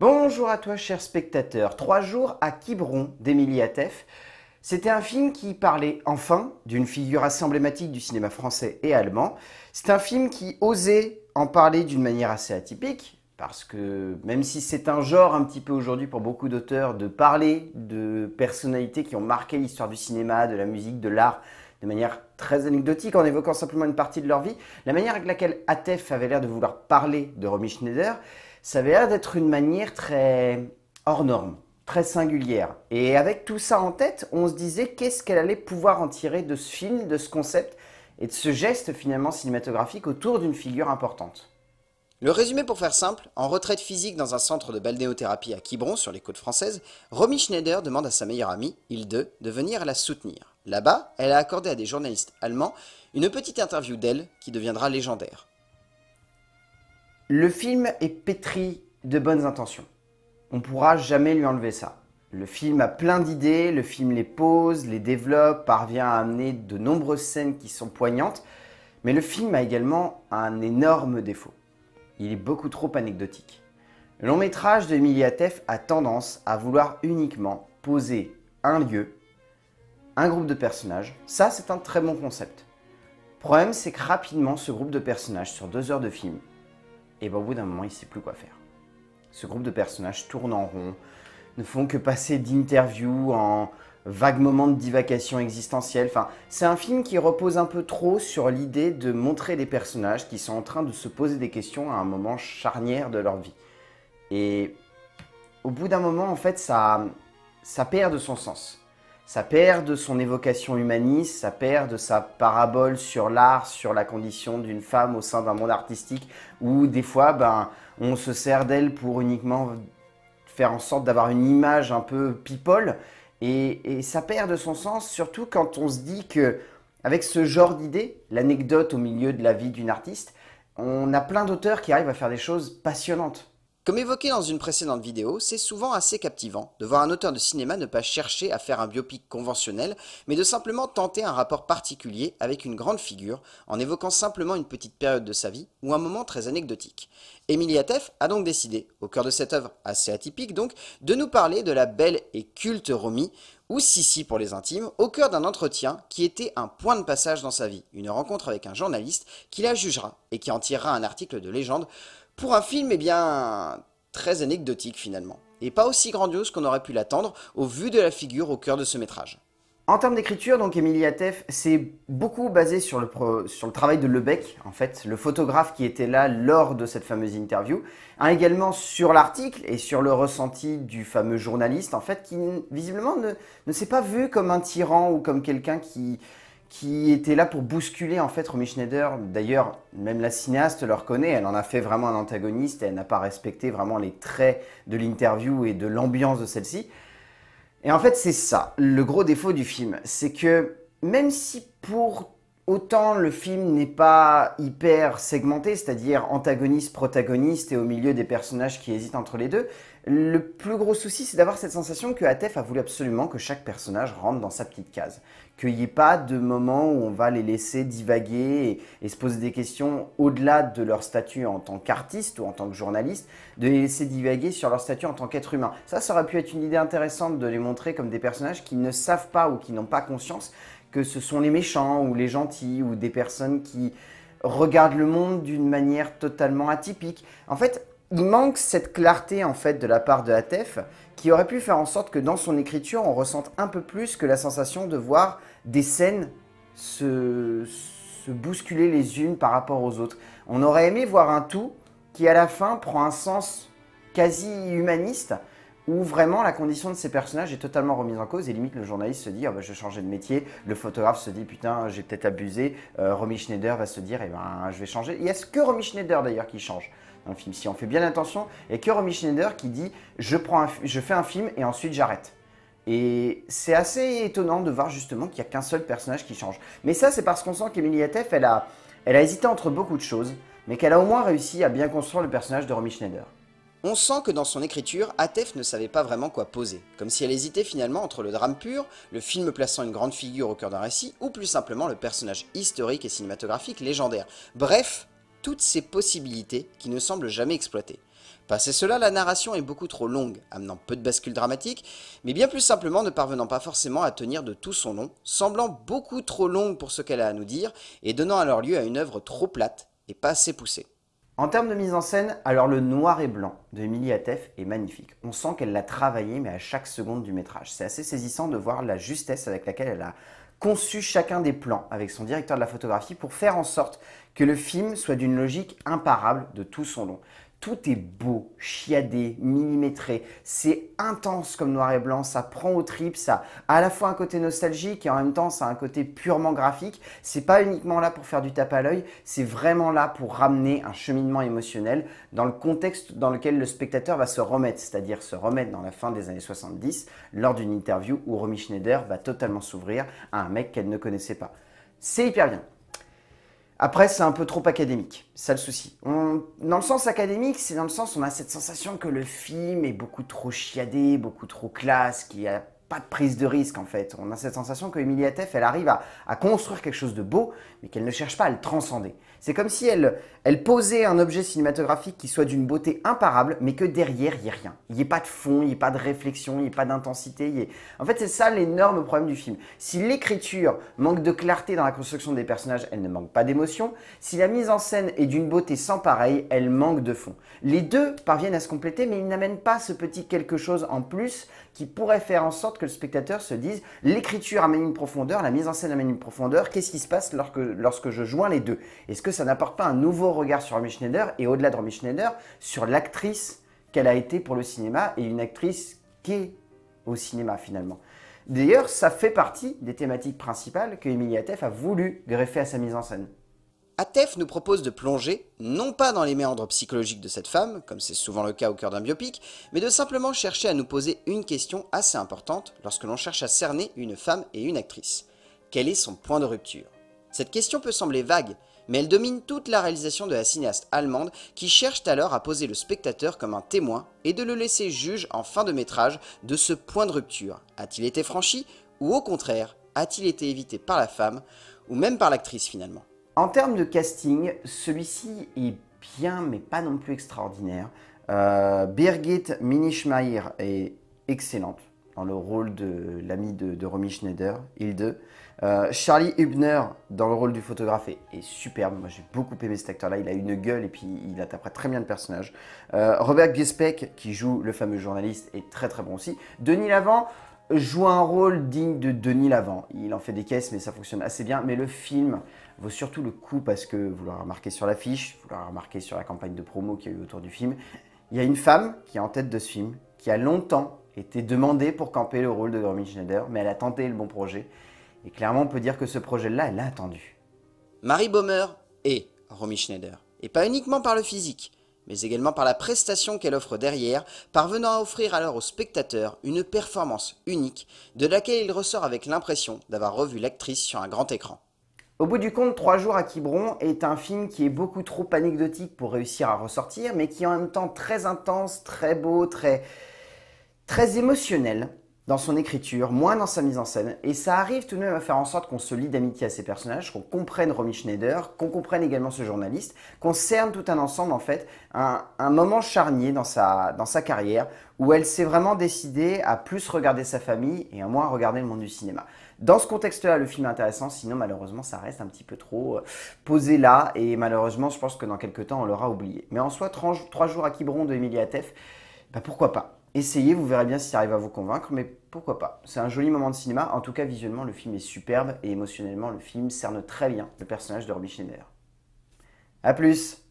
Bonjour à toi, cher spectateur. Trois jours à Quiberon d'Emilie Atef. C'était un film qui parlait enfin d'une figure assez emblématique du cinéma français et allemand. C'est un film qui osait en parler d'une manière assez atypique, parce que même si c'est un genre un petit peu aujourd'hui pour beaucoup d'auteurs de parler de personnalités qui ont marqué l'histoire du cinéma, de la musique, de l'art, de manière très anecdotique, en évoquant simplement une partie de leur vie, la manière avec laquelle Atef avait l'air de vouloir parler de Romy Schneider, ça avait l'air d'être une manière très hors norme, très singulière. Et avec tout ça en tête, on se disait qu'est-ce qu'elle allait pouvoir en tirer de ce film, de ce concept et de ce geste finalement cinématographique autour d'une figure importante. Le résumé pour faire simple, en retraite physique dans un centre de balnéothérapie à Quiberon sur les côtes françaises, Romy Schneider demande à sa meilleure amie, Hilde, de venir la soutenir. Là-bas, elle a accordé à des journalistes allemands une petite interview d'elle qui deviendra légendaire. Le film est pétri de bonnes intentions. On pourra jamais lui enlever ça. Le film a plein d'idées, le film les pose, les développe, parvient à amener de nombreuses scènes qui sont poignantes, mais le film a également un énorme défaut. Il est beaucoup trop anecdotique. Le long métrage de a tendance à vouloir uniquement poser un lieu, un groupe de personnages. Ça, c'est un très bon concept. Le problème, c'est que rapidement, ce groupe de personnages sur deux heures de film et ben, au bout d'un moment, il ne sait plus quoi faire. Ce groupe de personnages tourne en rond, ne font que passer d'interviews en vagues moments de divagation existentielle. c'est un film qui repose un peu trop sur l'idée de montrer des personnages qui sont en train de se poser des questions à un moment charnière de leur vie. Et au bout d'un moment, en fait, ça, ça perd de son sens ça perd de son évocation humaniste, ça perd de sa parabole sur l'art, sur la condition d'une femme au sein d'un monde artistique, où des fois, ben, on se sert d'elle pour uniquement faire en sorte d'avoir une image un peu people, et, ça perd de son sens, surtout quand on se dit que, avec ce genre d'idée, l'anecdote au milieu de la vie d'une artiste, on a plein d'auteurs qui arrivent à faire des choses passionnantes. Comme évoqué dans une précédente vidéo, c'est souvent assez captivant de voir un auteur de cinéma ne pas chercher à faire un biopic conventionnel, mais de simplement tenter un rapport particulier avec une grande figure, en évoquant simplement une petite période de sa vie ou un moment très anecdotique. Émilie Atef a donc décidé, au cœur de cette œuvre assez atypique donc, de nous parler de la belle et culte Romy, ou Sissi pour les intimes, au cœur d'un entretien qui était un point de passage dans sa vie, une rencontre avec un journaliste qui la jugera et qui en tirera un article de légende pour un film, eh bien, très anecdotique finalement, et pas aussi grandiose qu'on aurait pu l'attendre au vu de la figure au cœur de ce métrage. En termes d'écriture, donc Emilia Teff, c'est beaucoup basé sur le, le, travail de Lebec, en fait, le photographe qui était là lors de cette fameuse interview, hein, également sur l'article et sur le ressenti du fameux journaliste, en fait, qui visiblement ne s'est pas vu comme un tyran ou comme quelqu'un qui, qui était là pour bousculer en fait Romy Schneider. D'ailleurs, même la cinéaste le reconnaît, elle en a fait vraiment un antagoniste, elle n'a pas respecté vraiment les traits de l'interview et de l'ambiance de celle-ci. Et en fait, c'est ça, le gros défaut du film, c'est que même si pour autant le film n'est pas hyper segmenté, c'est-à-dire antagoniste, protagoniste et au milieu des personnages qui hésitent entre les deux, le plus gros souci c'est d'avoir cette sensation que Atef a voulu absolument que chaque personnage rentre dans sa petite case, qu'il n'y ait pas de moment où on va les laisser divaguer et, se poser des questions au-delà de leur statut en tant qu'artiste ou en tant que journaliste, de les laisser divaguer sur leur statut en tant qu'être humain. Ça, ça aurait pu être une idée intéressante de les montrer comme des personnages qui ne savent pas ou qui n'ont pas conscience que ce sont les méchants ou les gentils ou des personnes qui regardent le monde d'une manière totalement atypique. En fait, il manque cette clarté en fait de la part de Atef qui aurait pu faire en sorte que dans son écriture on ressente un peu plus que la sensation de voir des scènes se bousculer les unes par rapport aux autres. On aurait aimé voir un tout qui à la fin prend un sens quasi humaniste où vraiment la condition de ces personnages est totalement remise en cause et limite le journaliste se dit ah, bah, je vais changer de métier, le photographe se dit putain j'ai peut-être abusé, euh, Romy Schneider va se dire eh ben je vais changer. Il y a ce que Romy Schneider d'ailleurs qui change dans le film si on fait bien attention et que Romy Schneider qui dit je prends je fais un film et ensuite j'arrête. Et c'est assez étonnant de voir justement qu'il n'y a qu'un seul personnage qui change. Mais ça c'est parce qu'on sent qu'Emilie Atef elle a elle a hésité entre beaucoup de choses mais qu'elle a au moins réussi à bien construire le personnage de Romy Schneider. On sent que dans son écriture, Atef ne savait pas vraiment quoi poser, comme si elle hésitait finalement entre le drame pur, le film plaçant une grande figure au cœur d'un récit, ou plus simplement le personnage historique et cinématographique légendaire. Bref, toutes ces possibilités qui ne semblent jamais exploitées. Passé cela, la narration est beaucoup trop longue, amenant peu de bascules dramatiques, mais bien plus simplement ne parvenant pas forcément à tenir de tout son long, semblant beaucoup trop longue pour ce qu'elle a à nous dire, et donnant alors lieu à une œuvre trop plate et pas assez poussée. En termes de mise en scène, alors le noir et blanc de Emilia Atef est magnifique. On sent qu'elle l'a travaillé, mais à chaque seconde du métrage. C'est assez saisissant de voir la justesse avec laquelle elle a conçu chacun des plans avec son directeur de la photographie pour faire en sorte que le film soit d'une logique imparable de tout son long. Tout est beau, chiadé, millimétré. C'est intense comme noir et blanc, ça prend au trip, ça a à la fois un côté nostalgique et en même temps ça a un côté purement graphique. C'est pas uniquement là pour faire du tape à l'œil, c'est vraiment là pour ramener un cheminement émotionnel dans le contexte dans lequel le spectateur va se remettre, c'est-à-dire se remettre dans la fin des années 70 lors d'une interview où Romy Schneider va totalement s'ouvrir à un mec qu'elle ne connaissait pas. C'est hyper bien. Après, c'est un peu trop académique, ça le souci. dans le sens académique, c'est dans le sens on a cette sensation que le film est beaucoup trop chiadé, beaucoup trop classe, qu'il y a pas de prise de risque en fait. On a cette sensation que Emilia Teff, elle arrive à, construire quelque chose de beau, mais qu'elle ne cherche pas à le transcender. C'est comme si elle, posait un objet cinématographique qui soit d'une beauté imparable, mais que derrière, il n'y ait rien. Il n'y ait pas de fond, il n'y ait pas de réflexion, il n'y ait pas d'intensité. En fait, c'est ça l'énorme problème du film. Si l'écriture manque de clarté dans la construction des personnages, elle ne manque pas d'émotion. Si la mise en scène est d'une beauté sans pareil, elle manque de fond. Les deux parviennent à se compléter, mais ils n'amènent pas ce petit quelque chose en plus qui pourrait faire en sorte que le spectateur se dise l'écriture amène une profondeur, la mise en scène amène une profondeur, qu'est-ce qui se passe lorsque, lorsque je joins les deux Est-ce que ça n'apporte pas un nouveau regard sur Romy Schneider et au-delà de Romy Schneider, sur l'actrice qu'elle a été pour le cinéma et une actrice qui est au cinéma finalement D'ailleurs, ça fait partie des thématiques principales que Emilia Teff a voulu greffer à sa mise en scène. Atef nous propose de plonger, non pas dans les méandres psychologiques de cette femme, comme c'est souvent le cas au cœur d'un biopic, mais de simplement chercher à nous poser une question assez importante lorsque l'on cherche à cerner une femme et une actrice. Quel est son point de rupture Cette question peut sembler vague, mais elle domine toute la réalisation de la cinéaste allemande qui cherche alors à poser le spectateur comme un témoin et de le laisser juge en fin de métrage de ce point de rupture. A-t-il été franchi ou au contraire, a-t-il été évité par la femme ou même par l'actrice finalement en termes de casting, celui-ci est bien, mais pas non plus extraordinaire. Euh, Birgit Minischmeier est excellente dans le rôle de l'ami de, Romy Schneider, Hilde. Euh, Charlie Hubner dans le rôle du photographe est, superbe. Moi, j'ai beaucoup aimé cet acteur-là. Il a une gueule et puis il interprète très bien le personnage. Euh, Robert Giesbeck qui joue le fameux journaliste, est très très bon aussi. Denis Lavant, joue un rôle digne de Denis Lavant. Il en fait des caisses, mais ça fonctionne assez bien. Mais le film vaut surtout le coup parce que, vous l'aurez remarqué sur l'affiche, vous l'aurez remarqué sur la campagne de promo qu'il y a eu autour du film, il y a une femme qui est en tête de ce film, qui a longtemps été demandée pour camper le rôle de Romy Schneider, mais elle a tenté le bon projet. Et clairement, on peut dire que ce projet-là, elle l'a attendu. Marie Baumer est Romy Schneider. Et pas uniquement par le physique mais également par la prestation qu'elle offre derrière, parvenant à offrir alors au spectateur une performance unique, de laquelle il ressort avec l'impression d'avoir revu l'actrice sur un grand écran. Au bout du compte, Trois jours à Quiberon est un film qui est beaucoup trop anecdotique pour réussir à ressortir, mais qui est en même temps très intense, très beau, très, très émotionnel dans son écriture, moins dans sa mise en scène. Et ça arrive tout de même à faire en sorte qu'on se lie d'amitié à ces personnages, qu'on comprenne Romy Schneider, qu'on comprenne également ce journaliste, qu'on cerne tout un ensemble en fait, un, moment charnier dans sa, dans sa carrière où elle s'est vraiment décidée à plus regarder sa famille et à moins regarder le monde du cinéma. Dans ce contexte-là, le film est intéressant, sinon malheureusement ça reste un petit peu trop euh, posé là et malheureusement je pense que dans quelques temps on l'aura oublié. Mais en soi, 3 jours à Quiberon de Emilia Teff, bah pourquoi pas Essayez, vous verrez bien si ça arrive à vous convaincre, mais pourquoi pas. C'est un joli moment de cinéma, en tout cas visuellement le film est superbe et émotionnellement le film cerne très bien le personnage de Robbie Schneider. A plus